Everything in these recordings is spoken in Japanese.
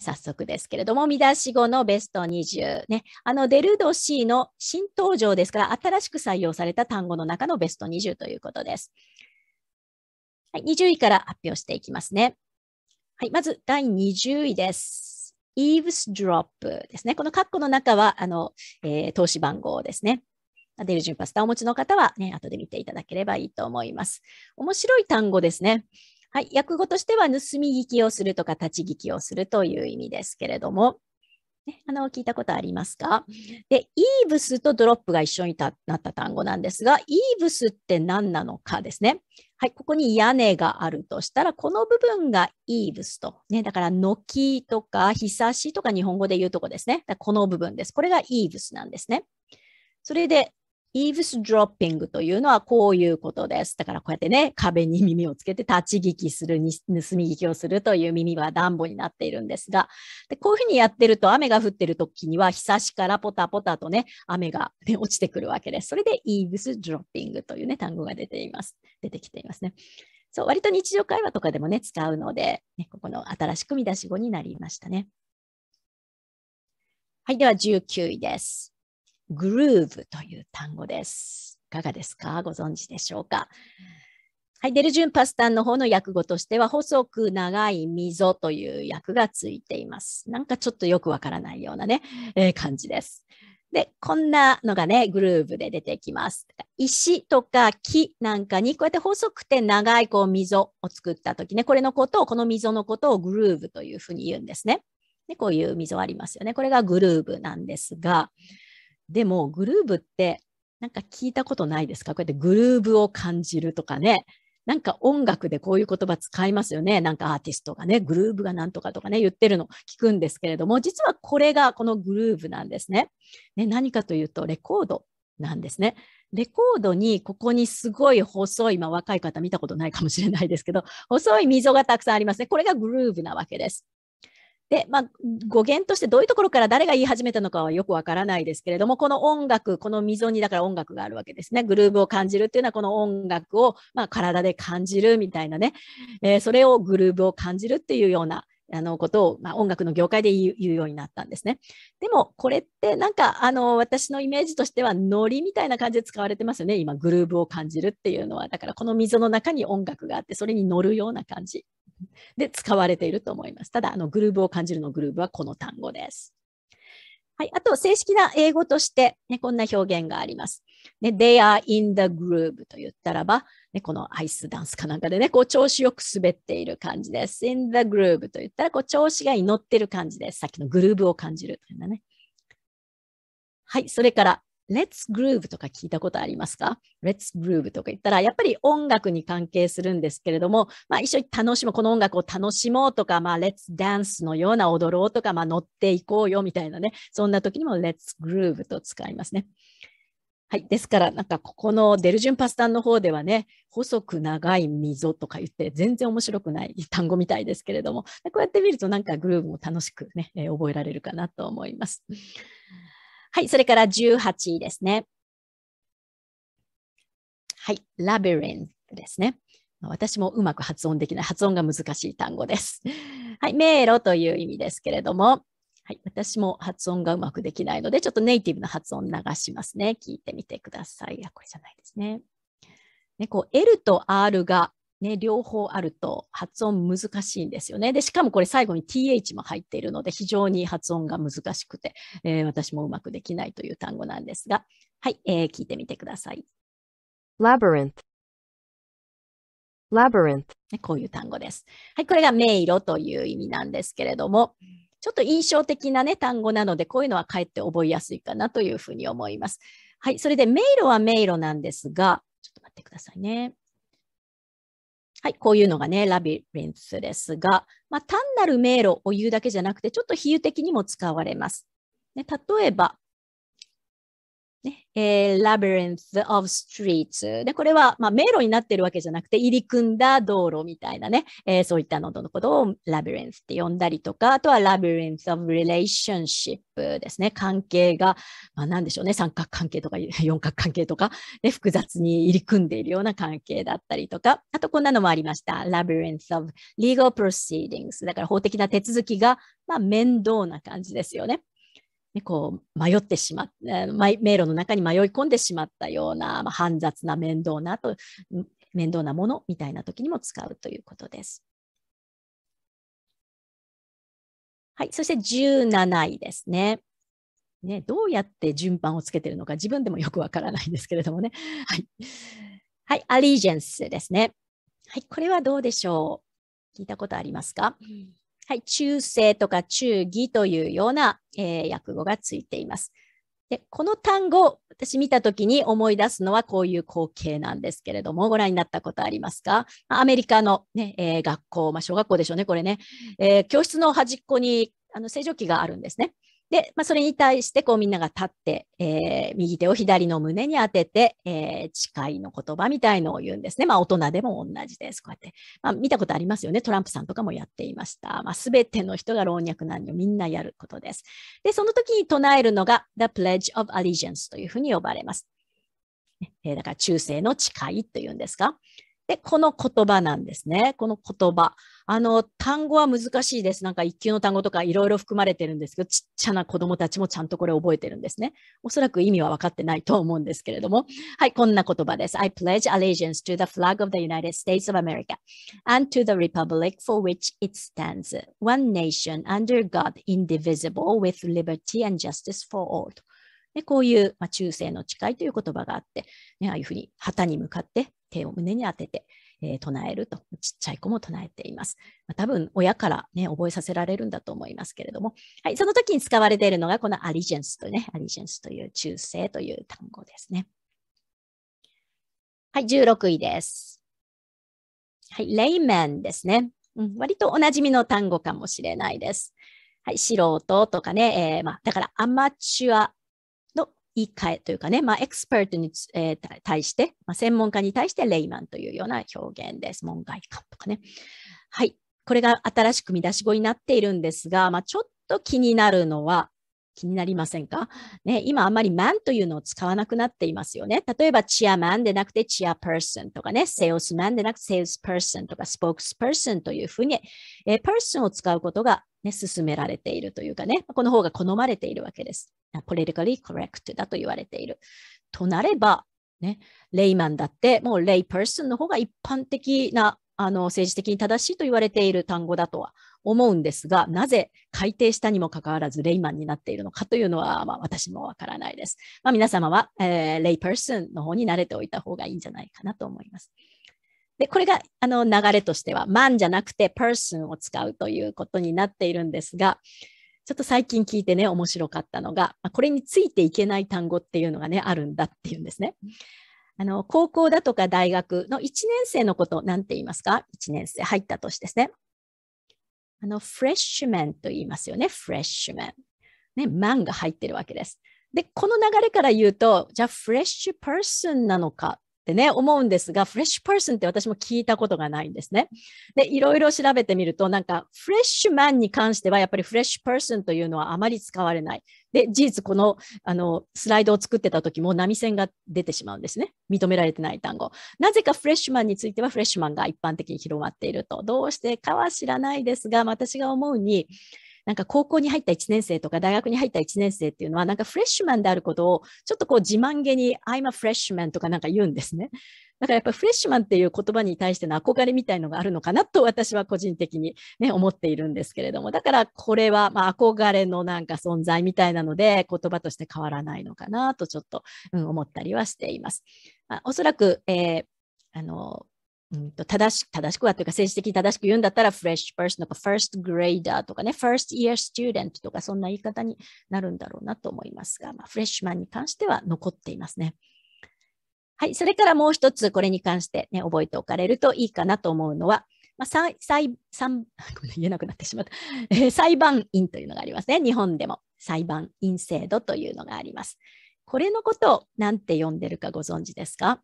早速ですけれども、見出し後のベスト20。ね。あの、デルド C の新登場ですから、新しく採用された単語の中のベスト20ということです。はい、20位から発表していきますね。はい、まず第20位です。eavesdrop ですね。このカッコの中は、あの、えー、投資番号ですね。ジュ順パスタをお持ちの方はね、後で見ていただければいいと思います。面白い単語ですね。はい、訳語としては盗み聞きをするとか立ち聞きをするという意味ですけれども、ね、あの聞いたことありますかで、イーブスとドロップが一緒になった単語なんですが、イーブスって何なのかですね。はい、ここに屋根があるとしたら、この部分がイーブスと。ね、だから、軒とか、ひさしとか、日本語で言うとこですね。この部分です。これがイーブスなんですね。それで、イーブス・ドロッピングというのはこういうことです。だからこうやってね、壁に耳をつけて立ち聞きする、盗み聞きをするという耳は暖房になっているんですが、でこういうふうにやってると雨が降ってる時には、ひさしからポタポタとね、雨が、ね、落ちてくるわけです。それでイーブス・ドロッピングというね、単語が出ています。出てきていますね。そう、割と日常会話とかでもね、使うので、ね、ここの新しく見出し語になりましたね。はい、では19位です。グルーブという単語です。いかがですかご存知でしょうかはい、デルジュンパスタンの方の訳語としては、細く長い溝という訳がついています。なんかちょっとよくわからないようなね、えー、感じです。で、こんなのがね、グルーブで出てきます。石とか木なんかに、こうやって細くて長いこう溝を作ったときね、これのことを、この溝のことをグルーブというふうに言うんですね。でこういう溝ありますよね。これがグルーブなんですが、でもグルーブってなんか聞いたことないですかこうやってグルーブを感じるとかね。なんか音楽でこういう言葉使いますよね。なんかアーティストがね、グルーブがなんとかとかね、言ってるの聞くんですけれども、実はこれがこのグルーブなんですね。ね何かというと、レコードなんですね。レコードにここにすごい細い、まあ、若い方見たことないかもしれないですけど、細い溝がたくさんありますね。これがグルーブなわけです。で、まあ、語源としてどういうところから誰が言い始めたのかはよくわからないですけれども、この音楽、この溝にだから音楽があるわけですね。グルーブを感じるっていうのはこの音楽を、まあ、体で感じるみたいなね、えー、それをグルーブを感じるっていうようなあのことを、まあ、音楽の業界で言うようになったんですね。でもこれってなんかあの私のイメージとしてはノリみたいな感じで使われてますよね今グルーブを感じるっていうのはだからこの溝の中に音楽があってそれに乗るような感じで使われていると思います。ただ、あのグルーブを感じるのグルーブはこの単語です。はい、あと、正式な英語として、ね、こんな表現があります。ね、They are in the groove と言ったらば、ね、このアイスダンスかなんかでね、こう調子よく滑っている感じです。in the groove と言ったら、こう調子が祈ってる感じです。さっきのグルーブを感じるというね。はい、それから、Let's Groove とか聞いたことありますか ?Let's Groove とか言ったら、やっぱり音楽に関係するんですけれども、まあ、一緒に楽しもう、この音楽を楽しもうとか、まあ、Let's Dance のような踊ろうとか、まあ、乗っていこうよみたいなね、そんな時にも Let's Groove と使いますね。はい。ですから、なんか、ここのデルジュンパスタンの方ではね、細く長い溝とか言って、全然面白くない単語みたいですけれども、こうやって見ると、なんかグルーブも楽しくね、覚えられるかなと思います。はい、それから18位ですね。はい、ラビリンですね。私もうまく発音できない、発音が難しい単語です。はい、迷路という意味ですけれども、はい、私も発音がうまくできないので、ちょっとネイティブの発音流しますね。聞いてみてください。これじゃないですね。ねこう L と R がね、両方あると発音難しいんですよね。で、しかもこれ最後に th も入っているので、非常に発音が難しくて、えー、私もうまくできないという単語なんですが、はい、えー、聞いてみてください。labyrinth labyrinth こういう単語です。はい、これが迷路という意味なんですけれども、ちょっと印象的なね、単語なので、こういうのはかえって覚えやすいかなというふうに思います。はい、それで迷路は迷路なんですが、ちょっと待ってくださいね。はい、こういうのがね、ラビリンスですが、まあ、単なる迷路を言うだけじゃなくて、ちょっと比喩的にも使われます。ね、例えば、ねえー、Labyrinth of Streets。で、これは、まあ、迷路になってるわけじゃなくて、入り組んだ道路みたいなね、えー、そういったののことを Labyrinth って呼んだりとか、あとは Labyrinth of Relationship ですね。関係が、まあ、何でしょうね、三角関係とか四角関係とか、ね、複雑に入り組んでいるような関係だったりとか、あとこんなのもありました。Labyrinth of Legal Proceedings。だから法的な手続きが、まあ、面倒な感じですよね。ね、こう迷ってしまっ迷路の中に迷い込んでしまったような、まあ、煩雑な面倒なと面倒なものみたいな時にも使うということです。はい、そして17位ですね。ね、どうやって順番をつけてるのか自分でもよくわからないんですけれどもね。はい。はい、アリージェンスですね。はい、これはどうでしょう聞いたことありますか、うはい、中世とか中義というような、えー、訳語がついています。でこの単語、私見たときに思い出すのはこういう光景なんですけれども、ご覧になったことありますかアメリカのね、えー、学校、まあ、小学校でしょうね、これね、えー、教室の端っこにあの正常期があるんですね。で、まあ、それに対してこうみんなが立って、えー、右手を左の胸に当てて、えー、誓いの言葉みたいのを言うんですね。まあ、大人でも同じです。こうやって、まあ、見たことありますよね。トランプさんとかもやっていました。まあ、すべての人が老若男女みんなやることです。で、その時に唱えるのが The Pledge of Allegiance というふうに呼ばれます。えー、だから中世の誓いというんですか。で、この言葉なんですね。この言葉。あの、単語は難しいです。なんか一級の単語とかいろいろ含まれてるんですけど、ちっちゃな子供たちもちゃんとこれ覚えてるんですね。おそらく意味は分かってないと思うんですけれども。はい、こんな言葉です。I pledge allegiance to the flag of the United States of America and to the republic for which it stands, one nation under God, indivisible with liberty and justice for all. でこういう、まあ、中世の誓いという言葉があって、ね、ああいうふうに旗に向かって手を胸に当てて、えー、唱えると、ちっちゃい子も唱えています。まあ、多分、親からね、覚えさせられるんだと思いますけれども、はい、その時に使われているのが、このアリジェンスというね、アリジェンスという忠誠という単語ですね。はい、16位です。はい、レイメンですね。うん、割とおなじみの単語かもしれないです。はい、素人とかね、えーまあ、だからアマチュア言い換えというかね、まあ、エクスパートに、えー、対して、まあ、専門家に対してレイマンというような表現です。門外漢とかね。はい。これが新しく見出し語になっているんですが、まあ、ちょっと気になるのは、気になりませんかね、今あんまりマンというのを使わなくなっていますよね。例えば、チアマンでなくてチアパーソンとかね、セオスマンでなくてセルスパーソンとか、スポークスパーソンというふうに、えー、パーソンを使うことが、ね、進められているというかね、この方が好まれているわけです。politically correct だと言われている。となれば、ね、レイマンだって、もうレイパーソンの方が一般的なあの政治的に正しいと言われている単語だとは思うんですが、なぜ改定したにもかかわらずレイマンになっているのかというのは、まあ、私もわからないです。まあ、皆様は、えー、レイパーソンの方に慣れておいた方がいいんじゃないかなと思います。で、これがあの流れとしては、マンじゃなくてパーソンを使うということになっているんですが、ちょっと最近聞いてね、面白かったのが、これについていけない単語っていうのがね、あるんだっていうんですね。あの、高校だとか大学の1年生のこと、なんて言いますか ?1 年生入った年ですね。あの、フレッシュメンと言いますよね。フレッシュメン。ね、マンが入ってるわけです。で、この流れから言うと、じゃあフレッシュパーソンなのかってね、思うんですが、フレッシュパーソンって私も聞いたことがないんですね。で、いろいろ調べてみると、なんか、フレッシュマンに関しては、やっぱりフレッシュパーソンというのはあまり使われない。で、事実、この、あの、スライドを作ってた時も波線が出てしまうんですね。認められてない単語。なぜかフレッシュマンについては、フレッシュマンが一般的に広まっていると。どうしてかは知らないですが、私が思うに、なんか高校に入った1年生とか大学に入った1年生っていうのは、なんかフレッシュマンであることを、ちょっとこう自慢げに、I'm a freshman とかなんか言うんですね。だからやっぱフレッシュマンっていう言葉に対しての憧れみたいのがあるのかなと私は個人的にね、思っているんですけれども、だからこれはまあ憧れのなんか存在みたいなので、言葉として変わらないのかなとちょっと、うん、思ったりはしています。まあ、おそらく、えー、あの、うんと正しく、正しくはというか政治的に正しく言うんだったら、フレッシュパーソンとか、ファーストグレーダーとかね、ファーストイヤースチューデントとか、そんな言い方になるんだろうなと思いますが、まあ、フレッシュマンに関しては残っていますね。はい、それからもう一つ、これに関してね、覚えておかれるといいかなと思うのは、まあ、裁裁裁 言えなくなってしまった、裁判員というのがありますね。日本でも裁判員制度というのがあります。これのことを何て呼んでるかご存知ですか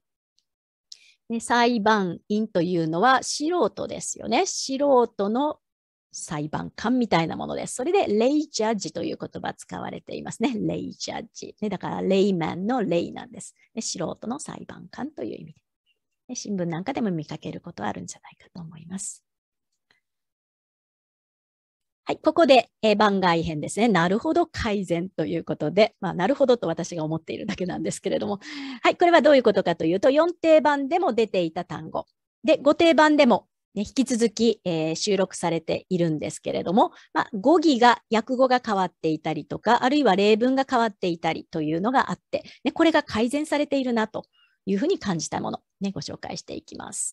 ね、裁判員というのは素人ですよね。素人の裁判官みたいなものです。それで、レイジャッジという言葉使われていますね。レイジャッジ。ね、だから、レイマンのレイなんです、で。素人の裁判官という意味で、ね。新聞なんかでも見かけることあるんじゃないかと思います。はい、ここで、え番外編ですね。なるほど改善ということで、まあ、なるほどと私が思っているだけなんですけれども、はい、これはどういうことかというと、4定版でも出ていた単語。で、5定版でも、ね、引き続き、えー、収録されているんですけれども、まあ、語義が、訳語が変わっていたりとか、あるいは例文が変わっていたりというのがあって、ね、これが改善されているなというふうに感じたもの、ね、ご紹介していきます。